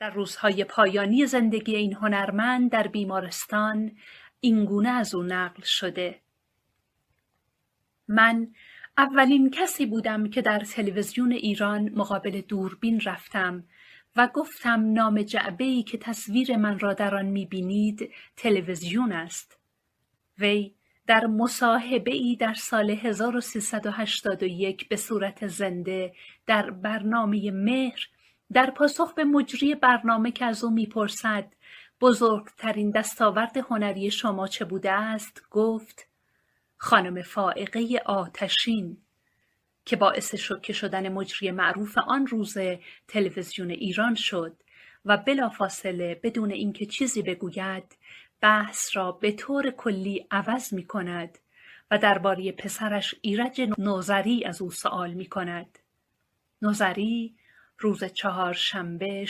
در روزهای پایانی زندگی این هنرمند در بیمارستان اینگونه از او نقل شده من اولین کسی بودم که در تلویزیون ایران مقابل دوربین رفتم و گفتم نام جعبه ای که تصویر من را در آن میبینید تلویزیون است وی در مصاحبه ای در سال 1381 به صورت زنده در برنامه مهر در پاسخ به مجری برنامه که از او میپرسد بزرگترین دستاورد هنری شما چه بوده است گفت خانم فائقه آتشین که باعث شکه شدن مجری معروف آن روز تلویزیون ایران شد و بلافاصله بدون اینکه چیزی بگوید بحث را به طور کلی عوض می کند و درباره پسرش ایرج نوزری از او سوال می کند. نوزری روز چهارشنبه